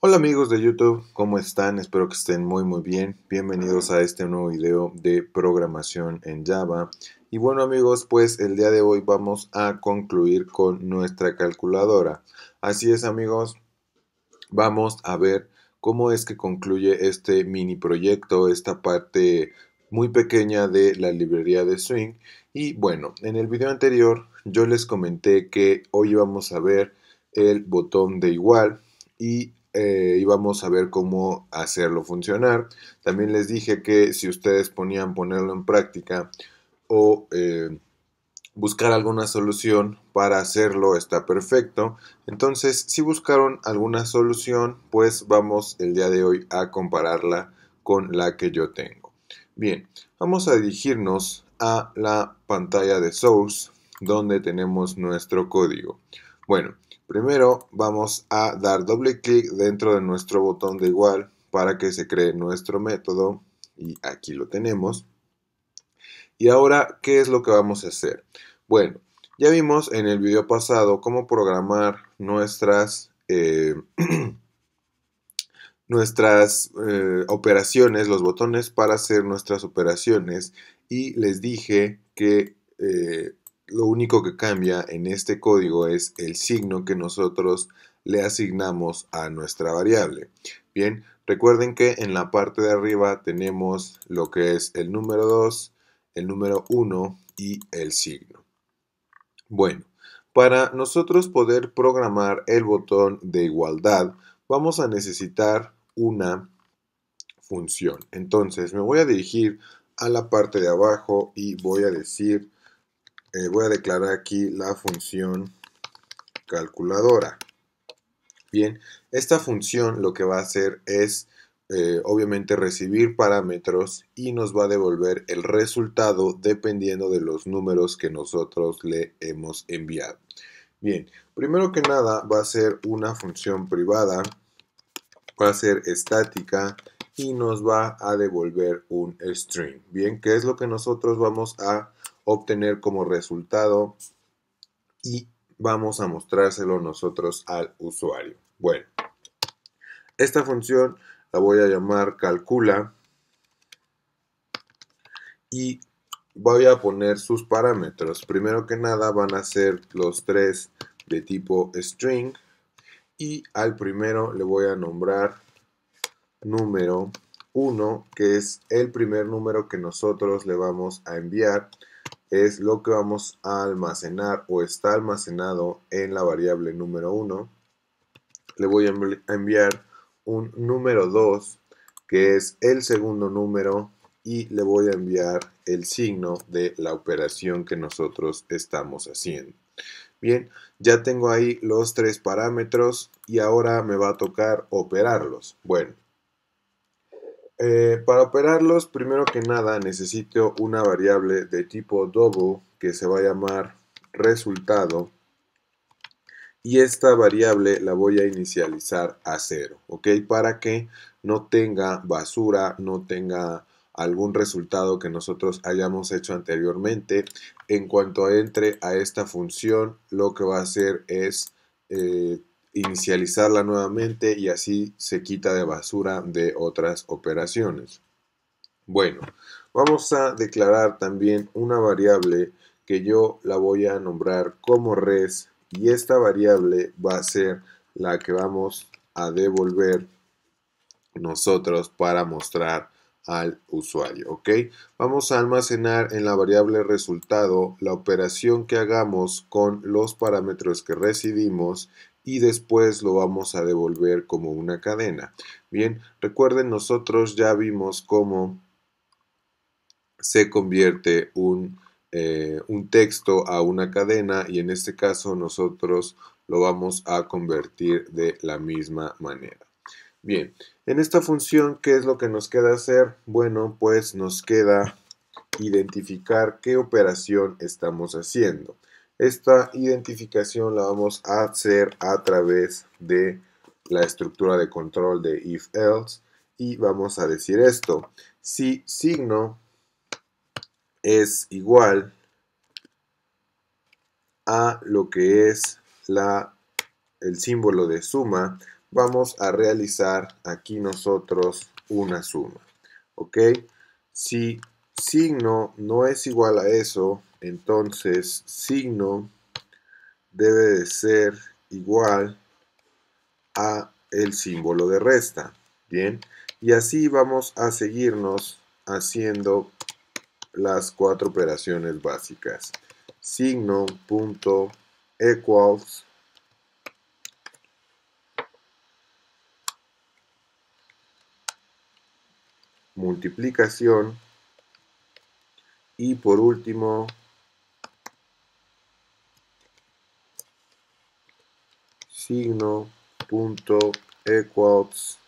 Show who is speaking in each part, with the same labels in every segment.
Speaker 1: Hola amigos de YouTube, ¿cómo están? Espero que estén muy muy bien. Bienvenidos a este nuevo video de programación en Java. Y bueno amigos, pues el día de hoy vamos a concluir con nuestra calculadora. Así es amigos, vamos a ver cómo es que concluye este mini proyecto, esta parte muy pequeña de la librería de Swing. Y bueno, en el video anterior yo les comenté que hoy íbamos a ver el botón de igual y eh, íbamos a ver cómo hacerlo funcionar. También les dije que si ustedes ponían ponerlo en práctica o eh, buscar alguna solución para hacerlo está perfecto. Entonces, si buscaron alguna solución, pues vamos el día de hoy a compararla con la que yo tengo. Bien, vamos a dirigirnos a la pantalla de source donde tenemos nuestro código. Bueno, primero vamos a dar doble clic dentro de nuestro botón de igual para que se cree nuestro método y aquí lo tenemos. Y ahora, ¿qué es lo que vamos a hacer? Bueno, ya vimos en el video pasado cómo programar nuestras... Eh, nuestras eh, operaciones, los botones para hacer nuestras operaciones y les dije que eh, lo único que cambia en este código es el signo que nosotros le asignamos a nuestra variable. Bien, recuerden que en la parte de arriba tenemos lo que es el número 2, el número 1 y el signo. Bueno, para nosotros poder programar el botón de igualdad, vamos a necesitar una función. Entonces me voy a dirigir a la parte de abajo y voy a decir, eh, voy a declarar aquí la función calculadora. Bien, esta función lo que va a hacer es eh, obviamente recibir parámetros y nos va a devolver el resultado dependiendo de los números que nosotros le hemos enviado. Bien, primero que nada va a ser una función privada, va a ser estática y nos va a devolver un string. Bien, qué es lo que nosotros vamos a obtener como resultado y vamos a mostrárselo nosotros al usuario. Bueno, esta función la voy a llamar calcula y voy a poner sus parámetros. Primero que nada van a ser los tres de tipo string y al primero le voy a nombrar número 1 que es el primer número que nosotros le vamos a enviar es lo que vamos a almacenar o está almacenado en la variable número 1 le voy a enviar un número 2 que es el segundo número y le voy a enviar el signo de la operación que nosotros estamos haciendo Bien, ya tengo ahí los tres parámetros y ahora me va a tocar operarlos. Bueno, eh, para operarlos, primero que nada necesito una variable de tipo double que se va a llamar resultado y esta variable la voy a inicializar a cero, ¿ok? Para que no tenga basura, no tenga algún resultado que nosotros hayamos hecho anteriormente. En cuanto entre a esta función, lo que va a hacer es eh, inicializarla nuevamente y así se quita de basura de otras operaciones. Bueno, vamos a declarar también una variable que yo la voy a nombrar como res y esta variable va a ser la que vamos a devolver nosotros para mostrar al usuario. ¿ok? Vamos a almacenar en la variable resultado la operación que hagamos con los parámetros que recibimos y después lo vamos a devolver como una cadena. Bien, recuerden nosotros ya vimos cómo se convierte un, eh, un texto a una cadena y en este caso nosotros lo vamos a convertir de la misma manera. Bien, en esta función, ¿qué es lo que nos queda hacer? Bueno, pues nos queda identificar qué operación estamos haciendo. Esta identificación la vamos a hacer a través de la estructura de control de if-else y vamos a decir esto. Si signo es igual a lo que es el símbolo de suma, vamos a realizar aquí nosotros una suma. ¿Ok? Si signo no es igual a eso, entonces signo debe de ser igual a el símbolo de resta. Bien, y así vamos a seguirnos haciendo las cuatro operaciones básicas. Signo punto equals multiplicación y por último signo punto equals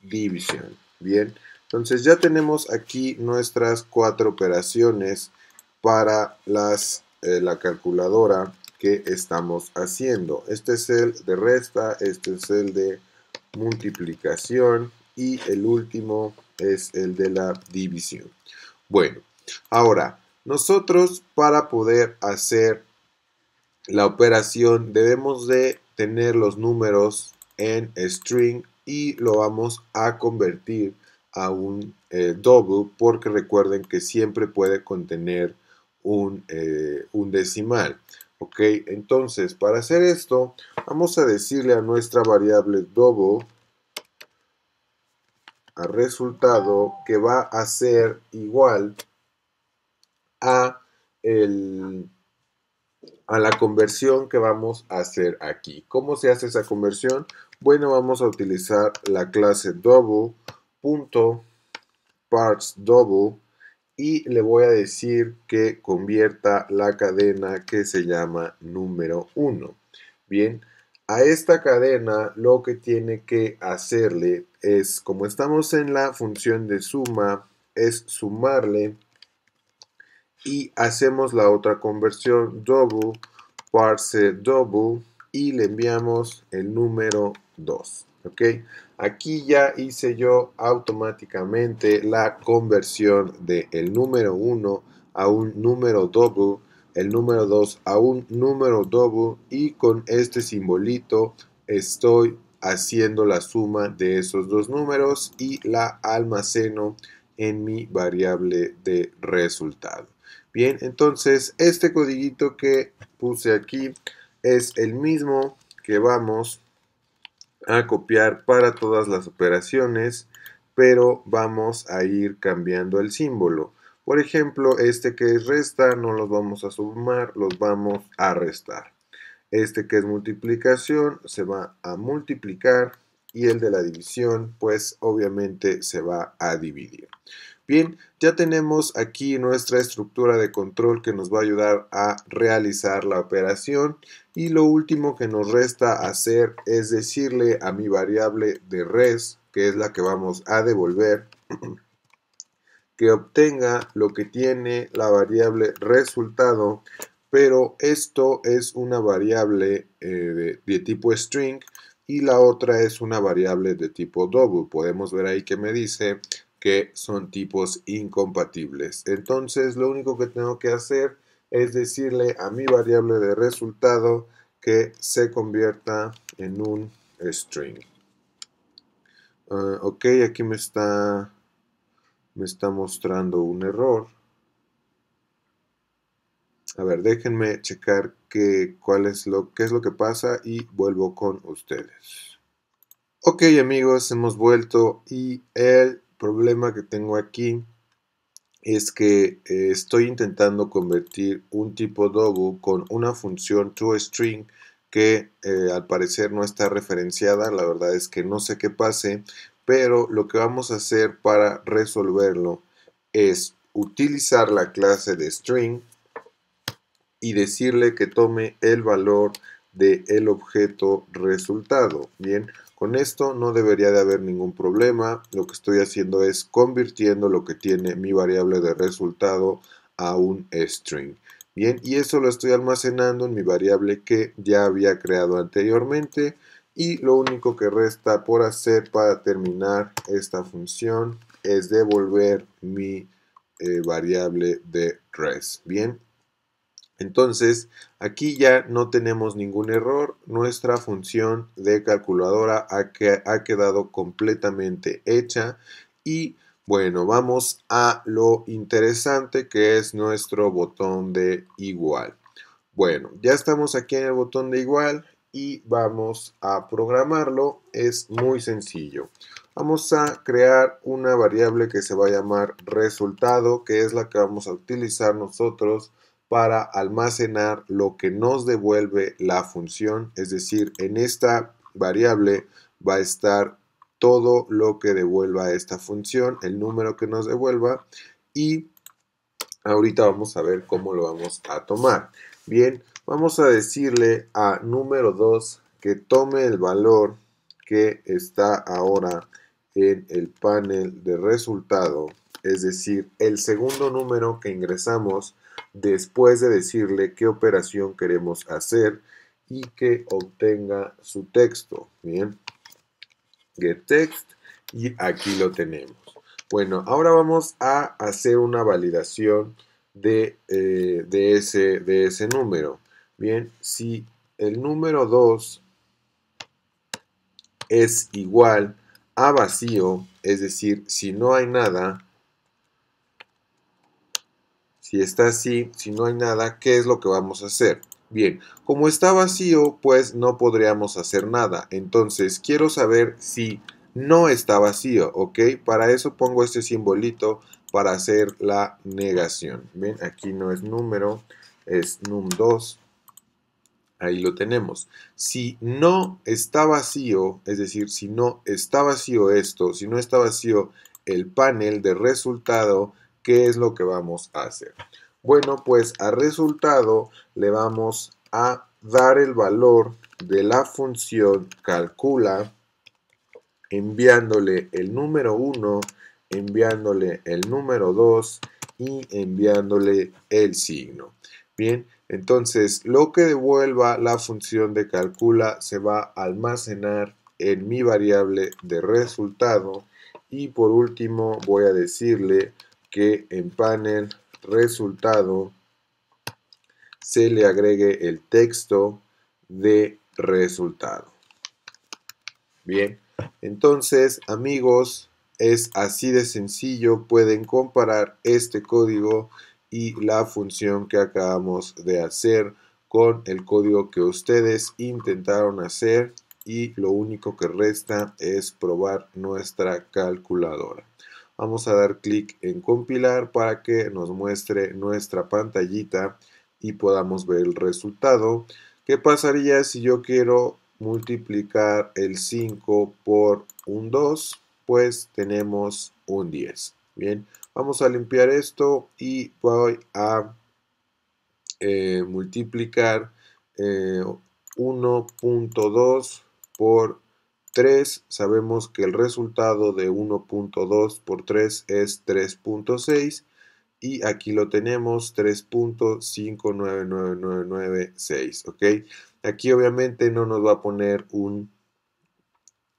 Speaker 1: division bien entonces ya tenemos aquí nuestras cuatro operaciones para las, eh, la calculadora que estamos haciendo. Este es el de resta, este es el de multiplicación y el último es el de la división. Bueno, ahora, nosotros para poder hacer la operación debemos de tener los números en string y lo vamos a convertir a un eh, double porque recuerden que siempre puede contener un, eh, un decimal. Ok, entonces para hacer esto vamos a decirle a nuestra variable double a resultado que va a ser igual a, a la conversión que vamos a hacer aquí. ¿Cómo se hace esa conversión? Bueno, vamos a utilizar la clase double.partsDouble y le voy a decir que convierta la cadena que se llama número 1. Bien, a esta cadena lo que tiene que hacerle es, como estamos en la función de suma, es sumarle y hacemos la otra conversión double, parse double y le enviamos el número 2. ¿ok? Aquí ya hice yo automáticamente la conversión del número 1 a un número double el número 2 a un número doble y con este simbolito estoy haciendo la suma de esos dos números y la almaceno en mi variable de resultado. Bien, entonces este codiguito que puse aquí es el mismo que vamos a copiar para todas las operaciones, pero vamos a ir cambiando el símbolo. Por ejemplo, este que es resta no los vamos a sumar, los vamos a restar. Este que es multiplicación se va a multiplicar y el de la división pues obviamente se va a dividir. Bien, ya tenemos aquí nuestra estructura de control que nos va a ayudar a realizar la operación y lo último que nos resta hacer es decirle a mi variable de res, que es la que vamos a devolver, que obtenga lo que tiene la variable resultado, pero esto es una variable eh, de, tipo string y la otra es una variable de tipo double. Podemos ver ahí que me dice que son tipos incompatibles. Entonces lo único que tengo que hacer es decirle a mi variable de resultado que se convierta en un string. Ah, ok, aquí me está me está mostrando un error. A ver, déjenme checar que, cuál es lo, qué es lo que pasa y vuelvo con ustedes. Ok amigos, hemos vuelto y el problema que tengo aquí es que eh, estoy intentando convertir un tipo double con una función toString que eh, al parecer no está referenciada, la verdad es que no sé qué pase, pero lo que vamos a hacer para resolverlo es utilizar la clase de string y decirle que tome el valor del el objeto resultado. Bien, con esto no debería de haber ningún problema. Lo que estoy haciendo es convirtiendo lo que tiene mi variable de resultado a un string. Bien, y eso lo estoy almacenando en mi variable que ya había creado anteriormente. Y lo único que resta por hacer para terminar esta función es devolver mi eh, variable de res. Bien, entonces, aquí ya no tenemos ningún error. Nuestra función de calculadora ha, quedado completamente hecha. Y bueno, vamos a lo interesante que es nuestro botón de igual. Bueno, ya estamos aquí en el botón de igual y vamos a programarlo. Es muy sencillo. Vamos a crear una variable que se va a llamar resultado, que es la que vamos a utilizar nosotros para almacenar lo que nos devuelve la función. Es decir, en esta variable va a estar todo lo que devuelva esta función, el número que nos devuelva y ahorita vamos a ver cómo lo vamos a tomar. Bien, Vamos a decirle a número 2 que tome el valor que está ahora en el panel de resultado, es decir, el segundo número que ingresamos después de decirle qué operación queremos hacer y que obtenga su texto. Bien, get text y aquí lo tenemos. Bueno, ahora vamos a hacer una validación de, eh, de, ese, de ese número. Bien, si el número 2 es igual a vacío, es decir, si no hay nada, si está así, si no hay nada, ¿qué es lo que vamos a hacer? Bien, como está vacío, pues no podríamos hacer nada. Entonces, quiero saber si no está vacío, ¿ok? Para eso pongo este simbolito para hacer la negación. Bien, aquí no es número, es num2 ahí lo tenemos. Si no está vacío, es decir, si no está vacío esto, si no está vacío el panel de resultado, ¿qué es lo que vamos a hacer? Bueno, pues a resultado le vamos a dar el valor de la función calcula enviándole el número 1, enviándole el número 2 y enviándole el signo. Bien, entonces, lo que devuelva la función de calcula se va a almacenar en mi variable de resultado. Y por último, voy a decirle que en panel resultado se le agregue el texto de resultado. Bien, entonces amigos, es así de sencillo, pueden comparar este código y la función que acabamos de hacer con el código que ustedes intentaron hacer y lo único que resta es probar nuestra calculadora. Vamos a dar clic en compilar para que nos muestre nuestra pantallita y podamos ver el resultado. ¿Qué pasaría si yo quiero multiplicar el 5 por un 2? Pues tenemos un 10. Bien, Vamos a limpiar esto y voy a eh, multiplicar 1.2 eh, por 3. Sabemos que el resultado de 1.2 por 3 es 3.6 y aquí lo tenemos 3.599996, ¿ok? Aquí obviamente no nos va a poner un,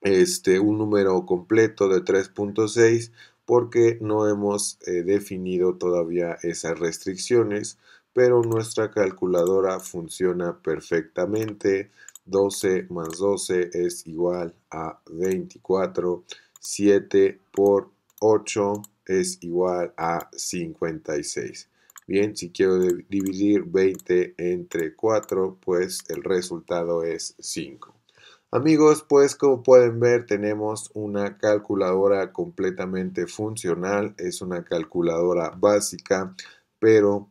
Speaker 1: este, un número completo de 3.6, porque no hemos eh, definido todavía esas restricciones, pero nuestra calculadora funciona perfectamente. 12 más 12 es igual a 24. 7 por 8 es igual a 56. Bien, si quiero dividir 20 entre 4, pues el resultado es 5. Amigos, pues como pueden ver tenemos una calculadora completamente funcional, es una calculadora básica, pero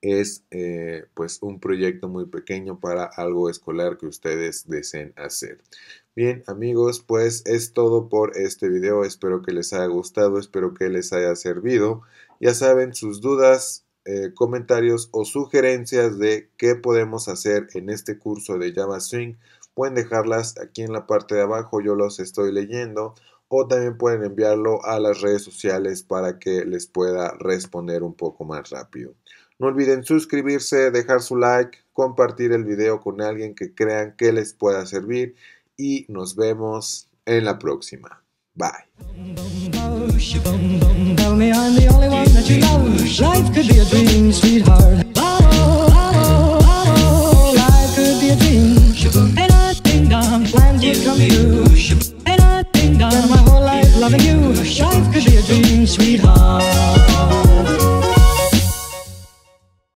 Speaker 1: es eh, pues un proyecto muy pequeño para algo escolar que ustedes deseen hacer. Bien amigos, pues es todo por este video, espero que les haya gustado, espero que les haya servido. Ya saben, sus dudas, eh, comentarios o sugerencias de qué podemos hacer en este curso de Java Swing pueden dejarlas aquí en la parte de abajo, yo los estoy leyendo, o también pueden enviarlo a las redes sociales para que les pueda responder un poco más rápido. No olviden suscribirse, dejar su like, compartir el video con alguien que crean que les pueda servir y nos vemos en la próxima. Bye. you. And I've been down my whole life loving you. Life could be a dream, sweetheart.